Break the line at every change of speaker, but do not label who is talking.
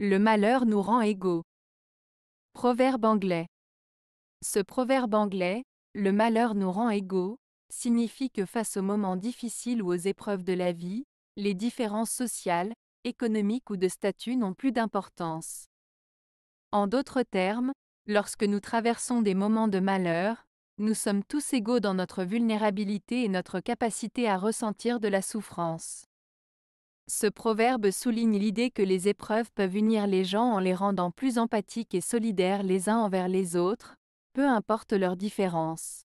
Le malheur nous rend égaux. Proverbe anglais. Ce proverbe anglais, le malheur nous rend égaux, signifie que face aux moments difficiles ou aux épreuves de la vie, les différences sociales, économiques ou de statut n'ont plus d'importance. En d'autres termes, lorsque nous traversons des moments de malheur, nous sommes tous égaux dans notre vulnérabilité et notre capacité à ressentir de la souffrance. Ce proverbe souligne l'idée que les épreuves peuvent unir les gens en les rendant plus empathiques et solidaires les uns envers les autres, peu importe leurs différences.